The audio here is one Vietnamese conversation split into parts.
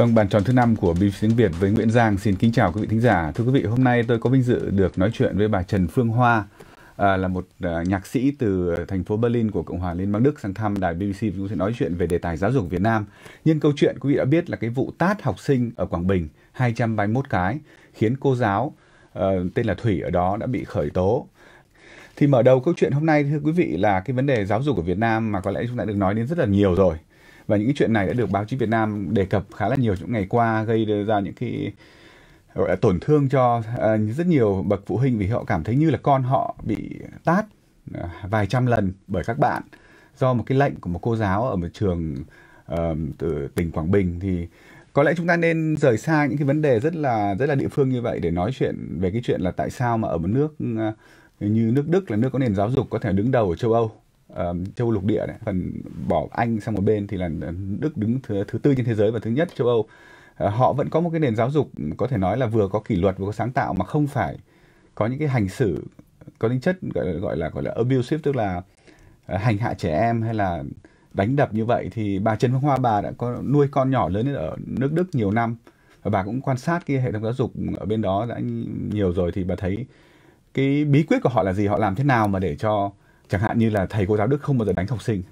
Vâng, bàn tròn thứ năm của BIF tiếng Việt với Nguyễn Giang xin kính chào quý vị thính giả. Thưa quý vị, hôm nay tôi có vinh dự được nói chuyện với bà Trần Phương Hoa, à, là một à, nhạc sĩ từ thành phố Berlin của Cộng hòa Liên bang Đức sang thăm đài BBC chúng sẽ nói chuyện về đề tài giáo dục Việt Nam. Nhân câu chuyện quý vị đã biết là cái vụ tát học sinh ở Quảng Bình 231 cái khiến cô giáo à, tên là Thủy ở đó đã bị khởi tố. Thì mở đầu câu chuyện hôm nay thưa quý vị là cái vấn đề giáo dục của Việt Nam mà có lẽ chúng ta được nói đến rất là nhiều rồi và những cái chuyện này đã được báo chí Việt Nam đề cập khá là nhiều những ngày qua gây ra những cái gọi là tổn thương cho à, rất nhiều bậc phụ huynh vì họ cảm thấy như là con họ bị tát à, vài trăm lần bởi các bạn do một cái lệnh của một cô giáo ở một trường uh, từ tỉnh Quảng Bình thì có lẽ chúng ta nên rời xa những cái vấn đề rất là rất là địa phương như vậy để nói chuyện về cái chuyện là tại sao mà ở một nước à, như nước Đức là nước có nền giáo dục có thể đứng đầu ở châu Âu châu Âu lục địa này, phần bỏ Anh sang một bên thì là Đức đứng thứ, thứ tư trên thế giới và thứ nhất châu Âu. Ờ, họ vẫn có một cái nền giáo dục có thể nói là vừa có kỷ luật vừa có sáng tạo mà không phải có những cái hành xử có tính chất gọi là gọi là gọi là abusive tức là ờ, hành hạ trẻ em hay là đánh đập như vậy thì bà Trần Phương Hoa bà đã có nuôi con nhỏ lớn ở nước Đức nhiều năm và bà cũng quan sát cái hệ thống giáo dục ở bên đó đã nhiều rồi thì bà thấy cái bí quyết của họ là gì họ làm thế nào mà để cho chẳng hạn như là thầy cô giáo Đức không bao giờ đánh học sinh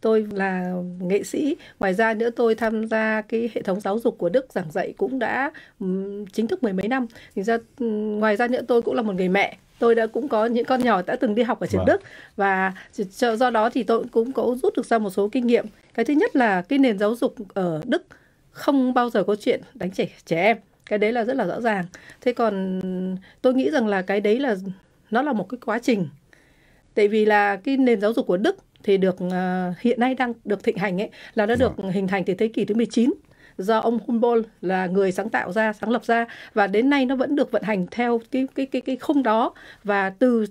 tôi là nghệ sĩ ngoài ra nữa tôi tham gia cái hệ thống giáo dục của đức giảng dạy cũng đã chính thức mười mấy năm thì ra ngoài ra nữa tôi cũng là một người mẹ tôi đã cũng có những con nhỏ đã từng đi học ở trường vâng. Đức và do đó thì tôi cũng có rút được ra một số kinh nghiệm. Cái thứ nhất là cái nền giáo dục ở Đức không bao giờ có chuyện đánh trẻ trẻ em. Cái đấy là rất là rõ ràng. Thế còn tôi nghĩ rằng là cái đấy là nó là một cái quá trình tại vì là cái nền giáo dục của Đức thì được uh, hiện nay đang được thịnh hành ấy là nó dạ. được hình thành từ thế kỷ thứ 19 do ông Humboldt là người sáng tạo ra, sáng lập ra và đến nay nó vẫn được vận hành theo cái cái cái cái khung đó và từ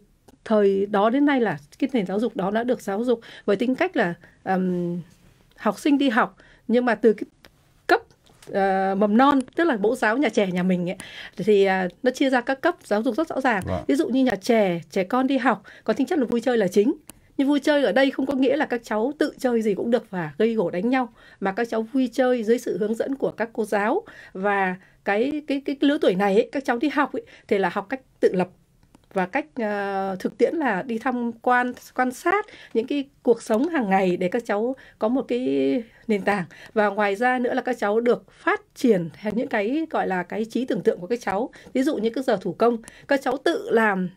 thời đó đến nay là cái nền giáo dục đó đã được giáo dục với tính cách là um, học sinh đi học nhưng mà từ cái cấp uh, mầm non tức là bộ giáo nhà trẻ nhà mình ấy, thì uh, nó chia ra các cấp giáo dục rất rõ ràng right. Vâng. ví dụ như nhà trẻ trẻ con đi học có tính chất là vui chơi là chính nhưng vui chơi ở đây không có nghĩa là các cháu tự chơi gì cũng được và gây gổ đánh nhau mà các cháu vui chơi dưới sự hướng dẫn của các cô giáo và cái cái cái, cái lứa tuổi này ấy, các cháu đi học ấy, thì là học cách tự lập và cách uh, thực tiễn là đi tham quan quan sát những cái cuộc sống hàng ngày để các cháu có một cái nền tảng và ngoài ra nữa là các cháu được phát triển những cái gọi là cái trí tưởng tượng của các cháu ví dụ như các giờ thủ công các cháu tự làm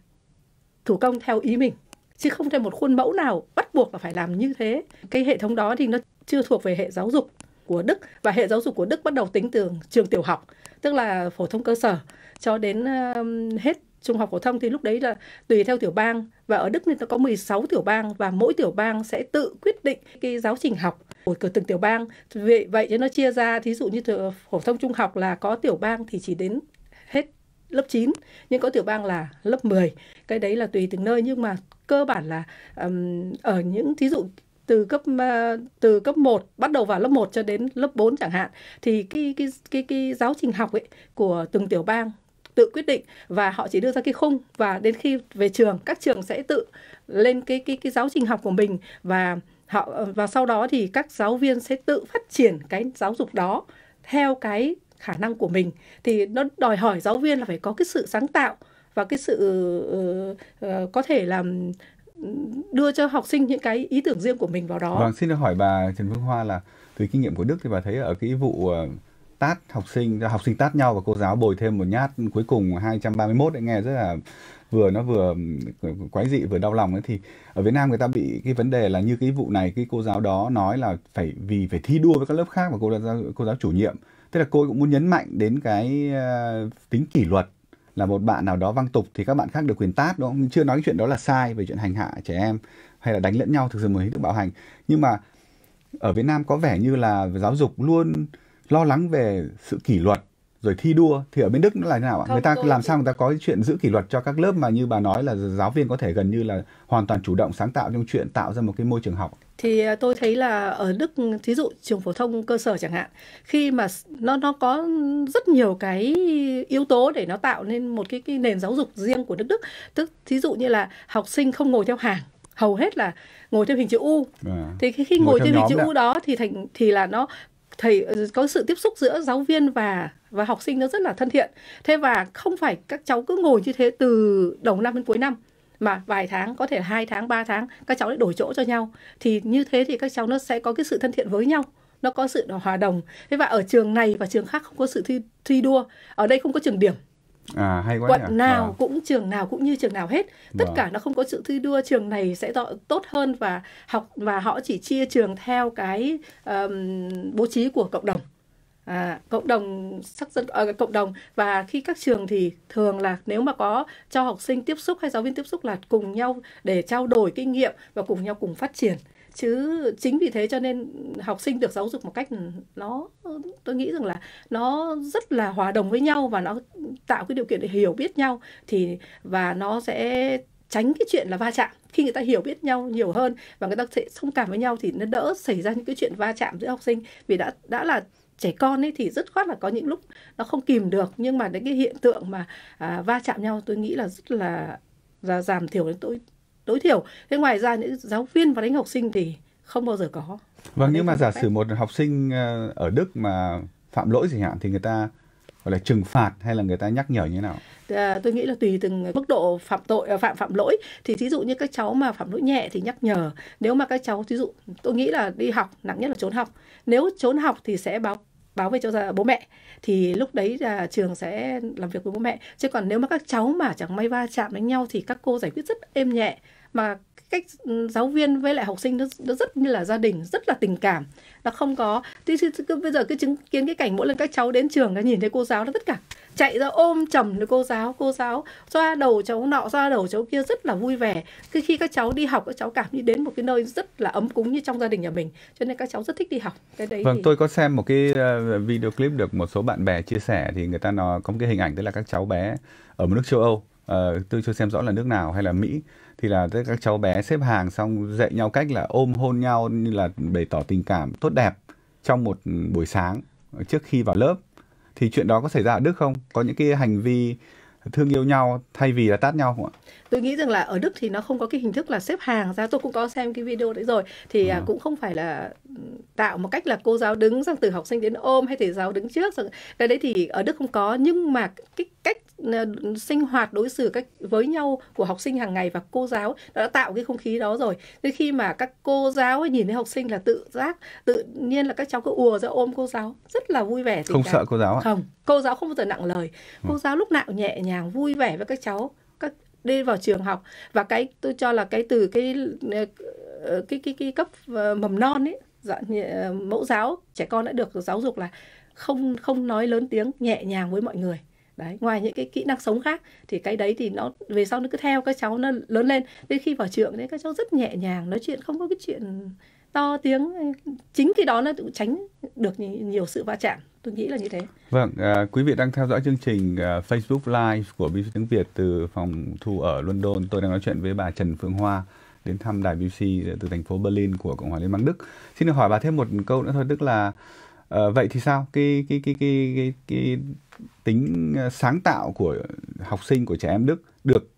thủ công theo ý mình chứ không theo một khuôn mẫu nào bắt buộc là phải làm như thế cái hệ thống đó thì nó chưa thuộc về hệ giáo dục của Đức và hệ giáo dục của Đức bắt đầu tính từ trường tiểu học, tức là phổ thông cơ sở cho đến hết trung học phổ thông thì lúc đấy là tùy theo tiểu bang và ở Đức nên nó có 16 tiểu bang và mỗi tiểu bang sẽ tự quyết định cái giáo trình học của từng tiểu bang. Vậy vậy cho nó chia ra thí dụ như phổ thông trung học là có tiểu bang thì chỉ đến hết lớp 9 nhưng có tiểu bang là lớp 10. Cái đấy là tùy từng nơi nhưng mà cơ bản là um, ở những thí dụ từ cấp từ cấp 1 bắt đầu vào lớp 1 cho đến lớp 4 chẳng hạn thì cái cái cái cái giáo trình học ấy của từng tiểu bang tự quyết định và họ chỉ đưa ra cái khung và đến khi về trường các trường sẽ tự lên cái cái cái giáo trình học của mình và họ và sau đó thì các giáo viên sẽ tự phát triển cái giáo dục đó theo cái khả năng của mình thì nó đòi hỏi giáo viên là phải có cái sự sáng tạo và cái sự uh, uh, có thể là đưa cho học sinh những cái ý tưởng riêng của mình vào đó. Vâng, xin được hỏi bà Trần Phương Hoa là từ kinh nghiệm của Đức thì bà thấy ở cái vụ ờ, tát học sinh học sinh tát nhau và cô giáo bồi thêm một nhát cuối cùng 231 đấy nghe rất là vừa nó vừa quái dị vừa đau lòng ấy thì ở Việt Nam người ta bị cái vấn đề là như cái vụ này cái cô giáo đó nói là phải vì phải thi đua với các lớp khác và cô giáo cô giáo chủ nhiệm tức là cô cũng muốn nhấn mạnh đến cái uh, tính kỷ luật là một bạn nào đó văng tục thì các bạn khác được quyền tát đúng không? Chưa nói cái chuyện đó là sai về chuyện hành hạ trẻ em hay là đánh lẫn nhau thực sự mới được bạo hành. Nhưng mà ở Việt Nam có vẻ như là giáo dục luôn lo lắng về sự kỷ luật rồi thi đua thì ở bên Đức nó là thế nào ạ? Không, người ta làm sao người ta có chuyện giữ kỷ luật cho các lớp mà như bà nói là giáo viên có thể gần như là hoàn toàn chủ động sáng tạo trong chuyện tạo ra một cái môi trường học. Thì à, tôi thấy là ở Đức thí dụ trường phổ thông cơ sở chẳng hạn, khi mà nó nó có rất nhiều cái yếu tố để nó tạo nên một cái cái nền giáo dục riêng của nước Đức. Tức thí dụ như là học sinh không ngồi theo hàng hầu hết là ngồi theo hình chữ U. À, thì khi, khi ngồi, ngồi theo, theo hình chữ đó. U đó thì thành thì là nó thầy ờ, có sự tiếp xúc giữa giáo viên và và học sinh nó rất là thân thiện thế và không phải các cháu cứ ngồi như thế từ đầu năm đến cuối năm mà vài tháng có thể hai tháng ba tháng các cháu lại đổi chỗ cho nhau thì như thế thì các cháu nó sẽ có cái sự thân thiện với nhau nó có sự hòa đồng thế và ở trường này và trường khác không có sự thi, thi đua ở đây không có trường điểm À, hay quá quận nhỉ? nào à. cũng trường nào cũng như trường nào hết tất Bà. Vâng. cả nó không có sự thi đua trường này sẽ tốt hơn và học và họ chỉ chia trường theo cái um, bố trí của cộng đồng à, cộng đồng sắc dân à, cộng đồng và khi các trường thì thường là nếu mà có cho học sinh tiếp xúc hay giáo viên tiếp xúc là cùng nhau để trao đổi kinh nghiệm và cùng nhau cùng phát triển chứ chính vì thế cho nên học sinh được giáo dục một cách nó tôi nghĩ rằng là nó rất là hòa đồng với nhau và nó tạo cái điều kiện để hiểu biết nhau thì và nó sẽ tránh cái chuyện là va chạm khi người ta hiểu biết nhau nhiều hơn và người ta sẽ thông cảm với nhau thì nó đỡ xảy ra những cái chuyện va chạm giữa học sinh vì đã đã là trẻ con ấy thì rất khoát là có những lúc nó không kìm được nhưng mà đến cái hiện tượng mà à, va chạm nhau tôi nghĩ là rất là, là giảm thiểu đến tôi tối thiểu. Thế ngoài ra những giáo viên và đánh học sinh thì không bao giờ có. Vâng nhưng mà giả sử một học sinh ờ, ở Đức mà phạm lỗi gì hạn thì người ta gọi là trừng phạt hay là người ta nhắc nhở như thế nào? À, tôi nghĩ là tùy từng mức độ phạm tội ờ, phạm phạm lỗi thì ví dụ như các cháu mà phạm lỗi nhẹ thì nhắc nhở nếu mà các cháu ví dụ tôi nghĩ là đi học nặng nhất là trốn học nếu trốn học thì sẽ báo báo về cho bố mẹ thì lúc đấy là trường sẽ làm việc với bố mẹ chứ còn nếu mà các cháu mà chẳng may va chạm đánh nhau thì các cô giải quyết rất êm nhẹ mà cách ừ, giáo viên với lại học sinh nó, nó rất như là gia đình rất là tình cảm nó không có thì, thì, bây giờ cứ chứng kiến cái cảnh mỗi lần các cháu đến trường nó nhìn thấy cô giáo nó tất cả chạy ra ôm chầm với cô giáo cô giáo xoa đầu cháu nọ xoa đầu cháu kia rất là vui vẻ cứ khi các cháu đi học các cháu cảm như đến một cái nơi rất là ấm cúng như trong gia đình nhà mình cho nên các cháu rất thích đi học cái đấy vâng thì... tôi có xem một cái ờ, video clip được một số bạn bè chia sẻ thì người ta nó có một cái hình ảnh tức là các cháu bé ở một nước châu âu uh, tôi chưa xem rõ là nước nào hay là mỹ thì là các cháu bé xếp hàng xong dạy nhau cách là ôm hôn nhau như là bày tỏ tình cảm tốt đẹp trong một buổi sáng ờ, trước khi vào lớp thì chuyện đó có xảy ra ở Đức không? Có những cái hành vi thương yêu nhau thay vì là tát nhau không ạ? Tôi nghĩ rằng là ở Đức thì nó không có cái hình thức là xếp hàng ra. Tôi cũng có xem cái video đấy rồi. Thì à. Ờ. cũng không phải là tạo một cách là cô giáo đứng, rằng từ học sinh đến ôm hay thầy giáo đứng trước. Cái đấy thì ở Đức không có. Nhưng mà cái cách sinh hoạt đối xử cách với nhau của học sinh hàng ngày và cô giáo đã tạo cái không khí đó rồi thế khi mà các cô giáo nhìn thấy học sinh là tự giác tự nhiên là các cháu cứ ùa ra ôm cô giáo rất là vui vẻ không cả. sợ cô giáo à? không cô giáo không bao giờ nặng lời cô ừ. giáo lúc nào nhẹ nhàng vui vẻ với các cháu các đi vào trường học và cái tôi cho là cái từ cái cái ờ, cái, cái, cái cấp ờ, mầm non ấy dạ, ờ, mẫu giáo trẻ con đã được giáo dục là không không nói lớn tiếng nhẹ nhàng với mọi người đấy ngoài những cái kỹ năng sống khác thì cái đấy thì nó về sau nó cứ theo các cháu nó lớn lên đến khi vào trường đấy các cháu rất nhẹ nhàng nói chuyện không có cái chuyện to tiếng chính cái đó nó cũng tránh được nhiều sự va chạm tôi nghĩ là như thế vâng à, quý vị đang theo dõi chương trình à, Facebook Live của BBC tiếng Việt từ phòng thu ở London tôi đang nói chuyện với bà Trần Phương Hoa đến thăm đài BBC từ thành phố Berlin của Cộng hòa Liên bang Đức xin được hỏi bà thêm một câu nữa thôi tức là Ờ, vậy thì sao cái cái cái cái cái, cái tính ờ, sáng tạo của học sinh của trẻ em Đức được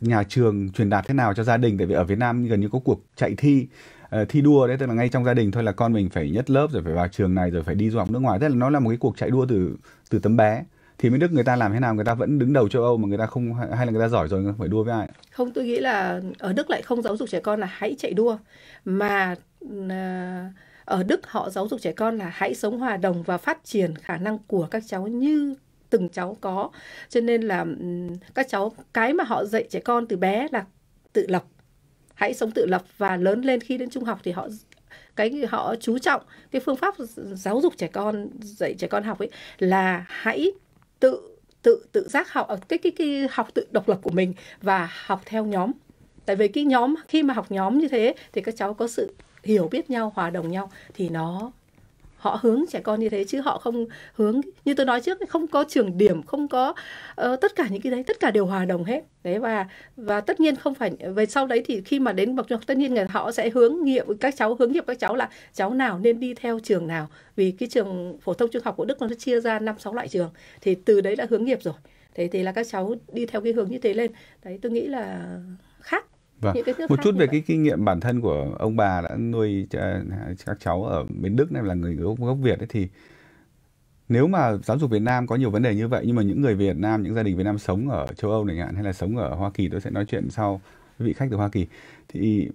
nhà trường truyền đạt thế nào cho gia đình tại vì ở Việt Nam gần như có cuộc chạy thi ờ, thi đua đấy tức là ngay trong gia đình thôi là con mình phải nhất lớp rồi phải vào trường này rồi phải đi du học nước ngoài tức là nó là một cái cuộc chạy đua từ từ tấm bé thì bên Đức người ta làm thế nào người ta vẫn đứng đầu châu Âu mà người ta không hay là người ta giỏi rồi người phải đua với ai không tôi nghĩ là ở Đức lại không giáo dục trẻ con là hãy chạy đua mà uh ở Đức họ giáo dục trẻ con là hãy sống hòa đồng và phát triển khả năng của các cháu như từng cháu có cho nên là các cháu cái mà họ dạy trẻ con từ bé là tự lập hãy sống tự lập và lớn lên khi đến trung học thì họ cái họ chú trọng cái phương pháp giáo dục trẻ con dạy trẻ con học ấy là hãy tự tự tự giác học ờ, cái cái cái học tự độc lập của mình và học theo nhóm tại vì cái nhóm khi mà học nhóm như thế thì các cháu có sự hiểu biết nhau hòa đồng nhau thì nó họ hướng trẻ con như thế chứ họ không hướng như tôi nói trước không có trường điểm không có uh, tất cả những cái đấy tất cả đều hòa đồng hết đấy và và tất nhiên không phải về sau đấy thì khi mà đến bậc trung học tất nhiên là họ sẽ hướng nghiệp các cháu hướng nghiệp các cháu là cháu nào nên đi theo trường nào vì cái trường phổ thông trung học của đức nó chia ra năm sáu loại trường thì từ đấy đã hướng nghiệp rồi thế thì là các cháu đi theo cái hướng như thế lên đấy tôi nghĩ là Vâng. một chút về cái kinh nghiệm bản thân của ông bà đã nuôi à, các cháu ở bên Đức này là người gốc, gốc Việt ấy thì nếu mà giáo dục Việt Nam có nhiều vấn đề như vậy nhưng mà những người Việt Nam, những gia đình Việt Nam sống ở châu Âu này hạn hay là sống ở Hoa Kỳ tôi sẽ nói chuyện sau với vị khách từ Hoa Kỳ thì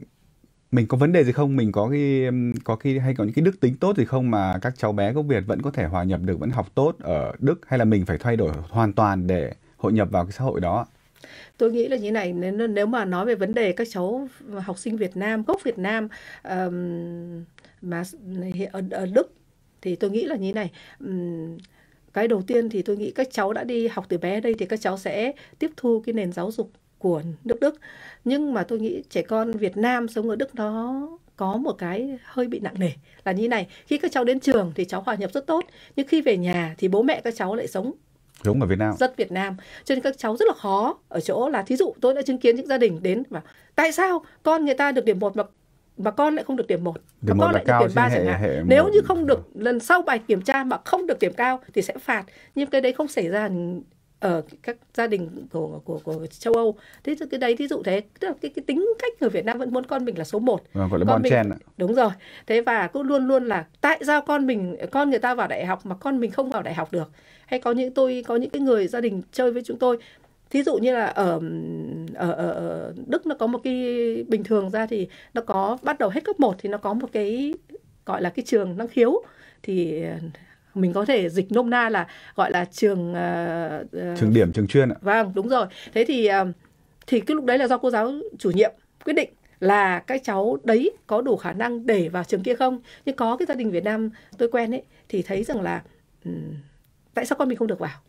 mình có vấn đề gì không mình có cái có cái hay có những cái đức tính tốt gì không mà các cháu bé gốc Việt vẫn có thể hòa nhập được vẫn học tốt ở Đức hay là mình phải thay đổi hoàn toàn để hội nhập vào cái xã hội đó tôi nghĩ là như này nếu, nếu mà nói về vấn đề các cháu học sinh Việt Nam gốc Việt Nam um, mà ở, ở Đức thì tôi nghĩ là như này um, cái đầu tiên thì tôi nghĩ các cháu đã đi học từ bé đây thì các cháu sẽ tiếp thu cái nền giáo dục của nước Đức nhưng mà tôi nghĩ trẻ con Việt Nam sống ở Đức nó có một cái hơi bị nặng nề là như này khi các cháu đến trường thì cháu hòa nhập rất tốt nhưng khi về nhà thì bố mẹ các cháu lại sống giống ở Việt Nam rất Việt Nam cho nên các cháu rất là khó ở chỗ là thí dụ tôi đã chứng kiến những gia đình đến và tại sao con người ta được điểm một mà mà con lại không được điểm một mà con lại được điểm ba chẳng hạn nếu một... như không được lần sau bài kiểm tra mà không được điểm cao thì sẽ phạt nhưng cái đấy không xảy ra ở các gia đình của của của châu Âu. Thế cái đấy thí dụ thế, tức là cái cái tính cách người Việt Nam vẫn muốn con mình là số 1. Ừ, vâng, gọi là con mình, chen ạ. Đúng rồi. Thế và cứ luôn luôn là tại sao con mình con người ta vào đại học mà con mình không vào đại học được. Hay có những tôi có những cái người gia đình chơi với chúng tôi thí dụ như là ở, ở ở Đức nó có một cái bình thường ra thì nó có bắt đầu hết cấp 1 thì nó có một cái gọi là cái trường năng khiếu thì mình có thể dịch nôm na là gọi là trường uh, trường điểm trường chuyên ạ vâng đúng rồi thế thì uh, thì cái lúc đấy là do cô giáo chủ nhiệm quyết định là các cháu đấy có đủ khả năng để vào trường kia không nhưng có cái gia đình Việt Nam tôi quen ấy thì thấy rằng là um, tại sao con mình không được vào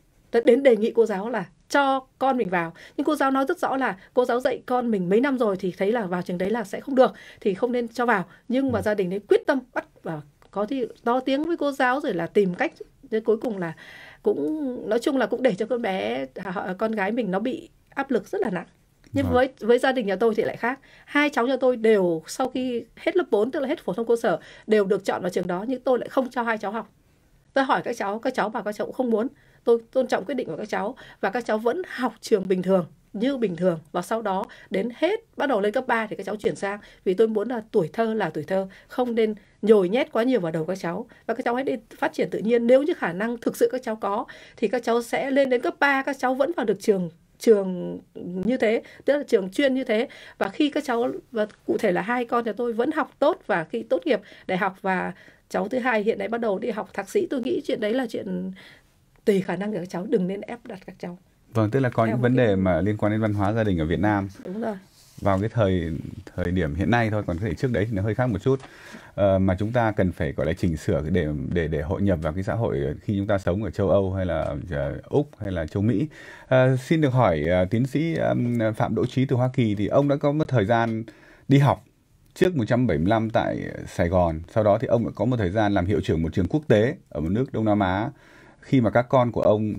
đến đề nghị cô giáo là cho con mình vào nhưng cô giáo nói rất rõ là cô giáo dạy con mình mấy năm rồi thì thấy là vào trường đấy là sẽ không được thì không nên cho vào nhưng mà ừ. gia đình ấy quyết tâm bắt vào có thì to tiếng với cô giáo rồi là tìm cách đến cuối cùng là cũng nói chung là cũng để cho con bé con gái mình nó bị áp lực rất là nặng nhưng vâng. với với gia đình nhà tôi thì lại khác hai cháu nhà tôi đều sau khi hết lớp 4 tức là hết phổ thông cơ sở đều được chọn vào trường đó nhưng tôi lại không cho hai cháu học tôi hỏi các cháu các cháu bảo các cháu cũng không muốn tôi tôn trọng quyết định của các cháu và các cháu vẫn học trường bình thường như bình thường và sau đó đến hết bắt đầu lên cấp 3 thì các cháu chuyển sang vì tôi muốn là tuổi thơ là tuổi thơ không nên nhồi nhét quá nhiều vào đầu các cháu và các cháu hãy đi phát triển tự nhiên nếu như khả năng thực sự các cháu có thì các cháu sẽ lên đến cấp 3 các cháu vẫn vào được trường trường như thế tức là trường chuyên như thế và khi các cháu và cụ thể là hai con nhà tôi vẫn học tốt và khi tốt nghiệp đại học và cháu thứ hai hiện nay bắt đầu đi học thạc sĩ tôi nghĩ chuyện đấy là chuyện tùy khả năng của các cháu đừng nên ép đặt các cháu Vâng, tức là có những vấn cái... đề mà liên quan đến văn hóa gia đình ở Việt Nam. Đúng rồi. Vào cái thời thời điểm hiện nay thôi, còn có thể trước đấy thì nó hơi khác một chút. À, mà chúng ta cần phải gọi là chỉnh sửa để để để hội nhập vào cái xã hội khi chúng ta sống ở châu Âu hay là ờ, Úc hay là châu Mỹ. À, xin được hỏi à, tiến sĩ um, Phạm Đỗ Chí từ Hoa Kỳ thì ông đã có một thời gian đi học trước 175 tại Sài Gòn. Sau đó thì ông đã có một thời gian làm hiệu trưởng một trường quốc tế ở một nước Đông Nam Á. Khi mà các con của ông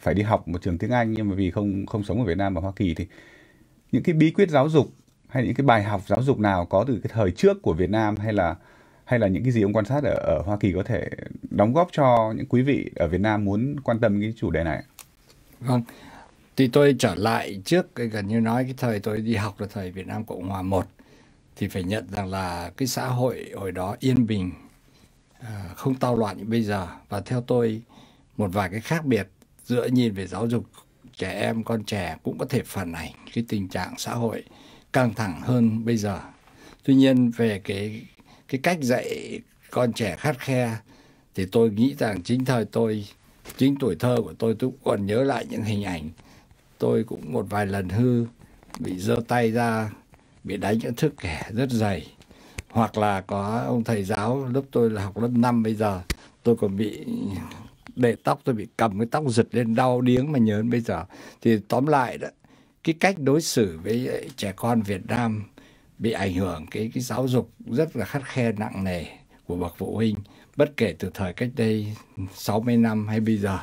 phải đi học một trường tiếng Anh nhưng mà vì không không sống ở Việt Nam và Hoa Kỳ thì những cái bí quyết giáo dục hay những cái bài học giáo dục nào có từ cái thời trước của Việt Nam hay là hay là những cái gì ông quan sát ở, ở Hoa Kỳ có thể đóng góp cho những quý vị ở Việt Nam muốn quan tâm cái chủ đề này? Vâng, thì tôi trở lại trước gần như nói cái thời tôi đi học là thời Việt Nam Cộng Hòa một thì phải nhận rằng là cái xã hội hồi đó yên bình, à, không tao loạn như bây giờ và theo tôi một vài cái khác biệt giữa nhìn về giáo dục trẻ em con trẻ cũng có thể phản ảnh cái tình trạng xã hội căng thẳng hơn bây giờ tuy nhiên về cái cái cách dạy con trẻ khắt khe thì tôi nghĩ rằng chính thời tôi chính tuổi thơ của tôi tôi còn nhớ lại những hình ảnh tôi cũng một vài lần hư bị giơ tay ra bị đánh những thước kẻ rất dày hoặc là có ông thầy giáo lớp tôi là học lớp 5 bây giờ tôi còn bị để tóc tôi bị cầm cái tóc giật lên đau điếng mà nhớ đến bây giờ thì tóm lại đó cái cách đối xử với trẻ con Việt Nam bị ảnh hưởng cái cái giáo dục rất là khắt khe nặng nề của bậc phụ huynh bất kể từ thời cách đây 60 năm hay bây giờ.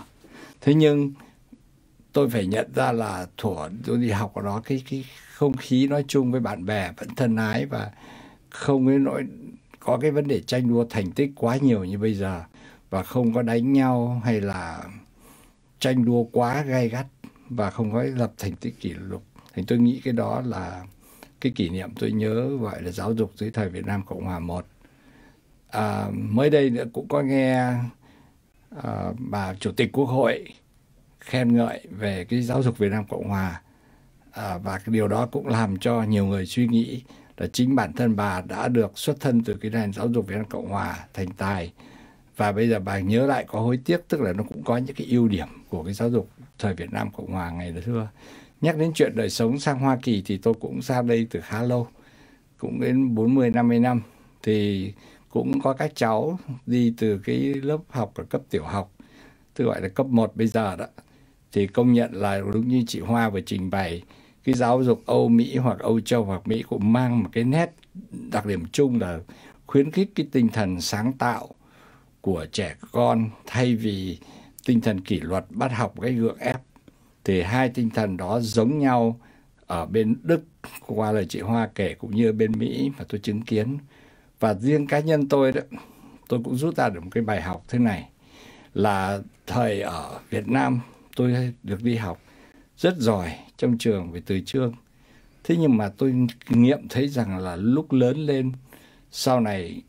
Thế nhưng tôi phải nhận ra là thủa tôi đi học ở đó cái cái không khí nói chung với bạn bè vẫn thân ái và không đến nỗi có cái vấn đề tranh đua thành tích quá nhiều như bây giờ và không có đánh nhau hay là tranh đua quá gay gắt và không có lập thành tích kỷ lục thì tôi nghĩ cái đó là cái kỷ niệm tôi nhớ gọi là giáo dục dưới thời Việt Nam Cộng Hòa một à, mới đây nữa cũng có nghe à, bà chủ tịch quốc hội khen ngợi về cái giáo dục Việt Nam Cộng Hòa à, và cái điều đó cũng làm cho nhiều người suy nghĩ là chính bản thân bà đã được xuất thân từ cái nền giáo dục Việt Nam Cộng Hòa thành tài và bây giờ bà nhớ lại có hối tiếc tức là nó cũng có những cái ưu điểm của cái giáo dục thời Việt Nam Cộng Hòa ngày đó xưa nhắc đến chuyện đời sống sang Hoa Kỳ thì tôi cũng ra đây từ khá lâu cũng đến 40 50 năm thì cũng có các cháu đi từ cái lớp học ở cấp tiểu học tôi gọi là cấp 1 bây giờ đó thì công nhận là đúng như chị Hoa vừa trình bày cái giáo dục Âu Mỹ hoặc Âu Châu hoặc Mỹ cũng mang một cái nét đặc điểm chung là khuyến khích cái tinh thần sáng tạo của trẻ con thay vì tinh thần kỷ luật bắt học cái gượng ép thì hai tinh thần đó giống nhau ở bên Đức qua lời chị Hoa kể cũng như bên Mỹ mà tôi chứng kiến và riêng cá nhân tôi đó tôi cũng rút ra được một cái bài học thế này là thời ở Việt Nam tôi được đi học rất giỏi trong trường về từ chương thế nhưng mà tôi nghiệm thấy rằng là lúc lớn lên sau này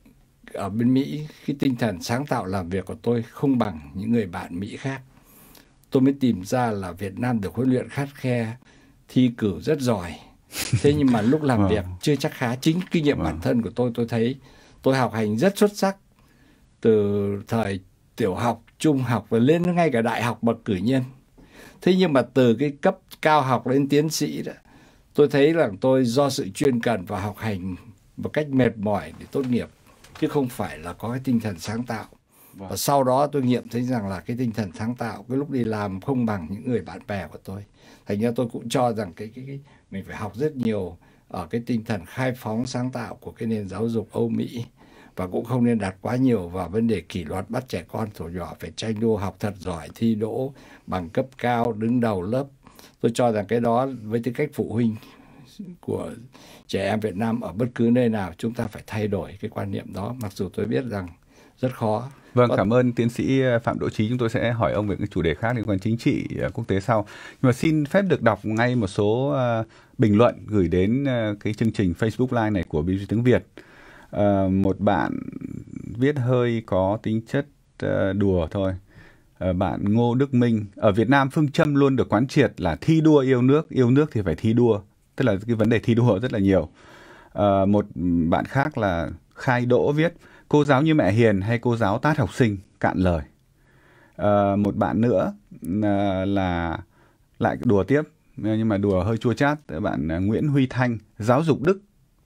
ở bên Mỹ, cái tinh thần sáng tạo làm việc của tôi không bằng những người bạn Mỹ khác. Tôi mới tìm ra là Việt Nam được huấn luyện khát khe, thi cử rất giỏi. Thế nhưng mà lúc làm vâng. việc chưa chắc khá. Chính kinh nghiệm bản vâng. thân của tôi tôi thấy tôi học hành rất xuất sắc từ thời tiểu học, trung học và lên ngay cả đại học bậc cử nhân. Thế nhưng mà từ cái cấp cao học đến tiến sĩ đó, tôi thấy là tôi do sự chuyên cần và học hành một cách mệt mỏi để tốt nghiệp chứ không phải là có cái tinh thần sáng tạo vâng. và sau đó tôi nghiệm thấy rằng là cái tinh thần sáng tạo cái lúc đi làm không bằng những người bạn bè của tôi thành ra tôi cũng cho rằng cái cái, cái mình phải học rất nhiều ở cái tinh thần khai phóng sáng tạo của cái nền giáo dục Âu Mỹ và cũng không nên đặt quá nhiều vào vấn đề kỷ luật bắt trẻ con tuổi nhỏ phải tranh đua học thật giỏi thi đỗ bằng cấp cao đứng đầu lớp tôi cho rằng cái đó với tư cách phụ huynh của trẻ em Việt Nam ở bất cứ nơi nào chúng ta phải thay đổi cái quan niệm đó mặc dù tôi biết rằng rất khó. Vâng, cảm ơn tiến sĩ à, Phạm Đỗ Trí. Chúng tôi sẽ hỏi ông về những chủ đề khác liên quan chính trị à, quốc tế sau. Nhưng mà xin phép được đọc ngay một số à, bình luận gửi đến cái chương trình Facebook Live này của BBC tiếng Việt. một bạn viết hơi có tính chất đùa thôi. bạn Ngô Đức Minh ở Việt Nam phương châm luôn được quán triệt là thi đua yêu nước, yêu nước thì phải thi đua tức là cái vấn đề thi đua rất là nhiều à, một bạn khác là khai đỗ viết cô giáo như mẹ hiền hay cô giáo tát học sinh cạn lời à, một bạn nữa à, là lại đùa tiếp nhưng mà đùa hơi chua chát bạn Nguyễn Huy Thanh giáo dục Đức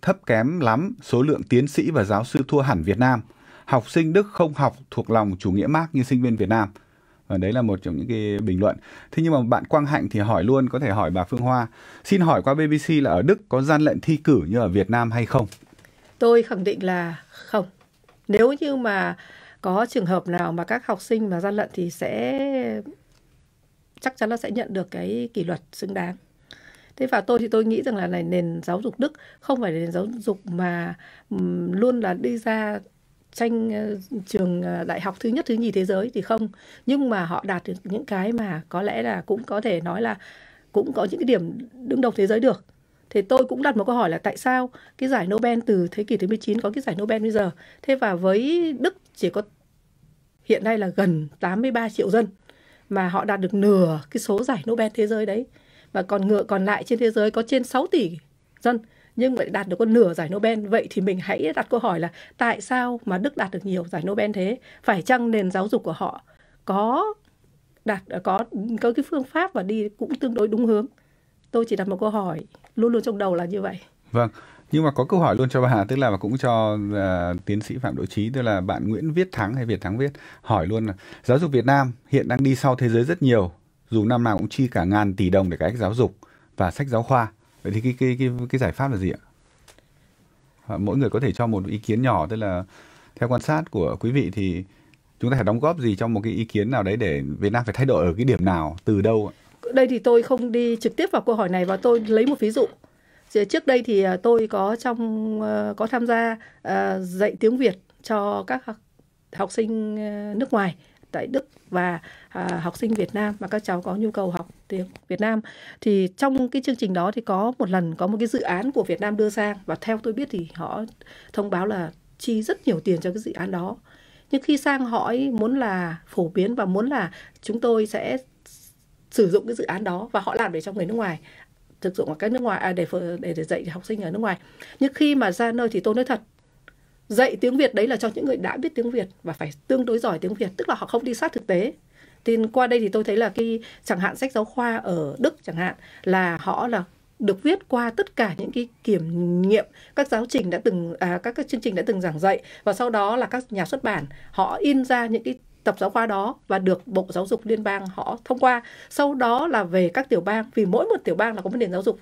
thấp kém lắm số lượng tiến sĩ và giáo sư thua hẳn Việt Nam học sinh Đức không học thuộc lòng chủ nghĩa Mark như sinh viên Việt Nam Ờ, đấy là một trong những cái bình luận thế nhưng mà bạn quang hạnh thì hỏi luôn có thể hỏi bà phương hoa xin hỏi qua bbc là ở đức có gian lận thi cử như ở việt nam hay không tôi khẳng định là không nếu như mà có trường hợp nào mà các học sinh mà gian lận thì sẽ chắc chắn là sẽ nhận được cái kỷ luật xứng đáng thế và tôi thì tôi nghĩ rằng là này nền giáo dục đức không phải là nền giáo dục mà luôn là đi ra tranh ờ, trường ờ, đại học thứ nhất thứ nhì thế giới thì không nhưng mà họ đạt được những cái mà có lẽ là cũng có thể nói là cũng có những cái điểm đứng đầu thế giới được thì tôi cũng đặt một câu hỏi là tại sao cái giải Nobel từ thế kỷ thứ 19 có cái giải Nobel bây giờ thế và với Đức chỉ có hiện nay là gần 83 triệu dân mà họ đạt được nửa cái số giải Nobel thế giới đấy và còn ngựa còn lại trên thế giới có trên 6 tỷ dân nhưng mà đạt được con nửa giải Nobel vậy thì mình hãy đặt câu hỏi là tại sao mà Đức đạt được nhiều giải Nobel thế phải chăng nền giáo dục của họ có đạt có có cái phương pháp và đi cũng tương đối đúng hướng tôi chỉ đặt một câu hỏi luôn luôn trong đầu là như vậy vâng nhưng mà có câu hỏi luôn cho bà tức là và cũng cho uh, tiến sĩ phạm đỗ trí tức là bạn nguyễn viết thắng hay việt thắng viết hỏi luôn là giáo dục việt nam hiện đang đi sau thế giới rất nhiều dù năm nào cũng chi cả ngàn tỷ đồng để cải cách giáo dục và sách giáo khoa vậy thì cái cái cái cái giải pháp là gì ạ mỗi người có thể cho một ý kiến nhỏ tức là theo quan sát của quý vị thì chúng ta phải đóng góp gì trong một cái ý kiến nào đấy để Việt Nam phải thay đổi ở cái điểm nào từ đâu đây thì tôi không đi trực tiếp vào câu hỏi này và tôi lấy một ví dụ trước đây thì à, tôi có trong ờ, có tham gia à, dạy tiếng Việt cho các học sinh ờ, nước ngoài tại Đức và à, học sinh Việt Nam mà các cháu có nhu cầu học tiếng Việt Nam thì trong cái chương trình đó thì có một lần có một cái dự án của Việt Nam đưa sang và theo tôi biết thì họ thông báo là chi rất nhiều tiền cho cái dự án đó nhưng khi sang hỏi muốn là phổ biến và muốn là chúng tôi sẽ sử dụng cái dự án đó và họ làm để cho người nước ngoài thực dụng ở các nước ngoài à, để, để để dạy học sinh ở nước ngoài nhưng khi mà ra nơi thì tôi nói thật dạy tiếng Việt đấy là cho những người đã biết tiếng Việt và phải tương đối giỏi tiếng Việt tức là họ không đi sát thực tế Tin qua đây thì tôi thấy là cái chẳng hạn sách giáo khoa ở Đức chẳng hạn là họ là được viết qua tất cả những cái kiểm nghiệm các giáo trình đã từng à, các các chương trình đã từng giảng dạy và sau đó là các nhà xuất bản họ in ra những cái tập giáo khoa đó và được Bộ Giáo dục Liên bang họ thông qua. Sau đó là về các tiểu bang vì mỗi một tiểu bang là có một nền giáo dục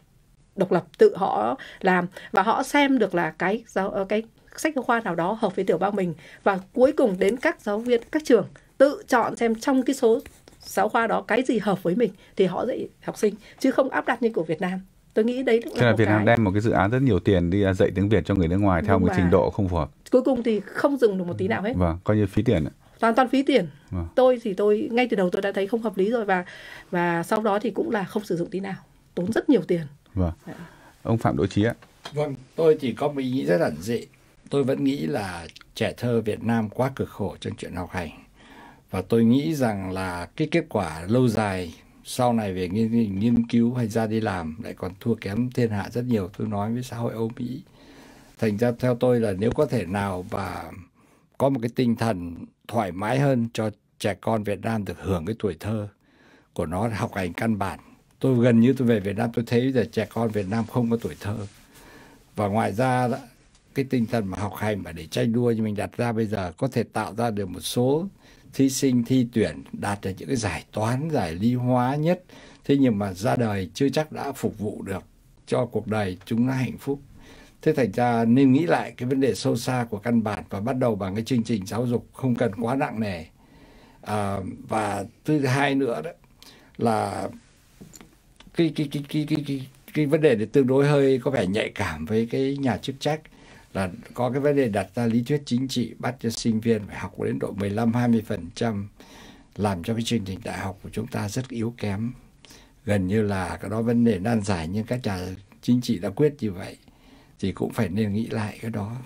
độc lập tự họ làm và họ xem được là cái giáo ờ, cái sách giáo khoa nào đó hợp với tiểu bang mình và cuối cùng đến các giáo viên các trường tự chọn xem trong cái số giáo khoa đó cái gì hợp với mình thì họ dạy học sinh chứ không áp đặt như của Việt Nam tôi nghĩ đấy là, là Việt Nam đem một cái dự án rất nhiều tiền đi à, dạy tiếng Việt cho người nước ngoài Đúng theo một mà. trình độ không phù hợp cuối cùng thì không dừng được một tí nào hết vâng coi như phí tiền toàn toàn phí tiền vâng. tôi thì tôi ngay từ đầu tôi đã thấy không hợp lý rồi và và sau đó thì cũng là không sử dụng tí nào tốn rất nhiều tiền vâng à. ông Phạm Đỗ Trí ạ vâng tôi chỉ có một ý nghĩ rất giản dị tôi vẫn nghĩ là trẻ thơ Việt Nam quá cực khổ trong chuyện học hành và tôi nghĩ rằng là cái kết quả lâu dài sau này về nghiên, nghiên cứu hay ra đi làm lại còn thua kém thiên hạ rất nhiều tôi nói với xã hội Âu Mỹ thành ra theo tôi là nếu có thể nào và có một cái tinh thần thoải mái hơn cho trẻ con Việt Nam được hưởng cái tuổi thơ của nó học hành căn bản tôi gần như tôi về Việt Nam tôi thấy là trẻ con Việt Nam không có tuổi thơ và ngoài ra cái tinh thần mà học hành mà để tranh đua như mình đặt ra bây giờ có thể tạo ra được một số thí sinh thi tuyển đạt được những cái giải toán giải lý hóa nhất thế nhưng mà ra đời chưa chắc đã phục vụ được cho cuộc đời chúng nó hạnh phúc thế thành ra nên nghĩ lại cái vấn đề sâu xa của căn bản và bắt đầu bằng cái chương trình giáo dục không cần quá nặng nề à, và thứ hai nữa đó là cái cái cái cái cái cái, cái vấn đề này tương đối hơi có vẻ nhạy cảm với cái nhà chức trách là có cái vấn đề đặt ra lý thuyết chính trị bắt cho sinh viên phải học đến độ 15-20% làm cho cái chương trình đại học của chúng ta rất yếu kém gần như là cái đó vấn đề nan giải nhưng các nhà chính trị đã quyết như vậy thì cũng phải nên nghĩ lại cái đó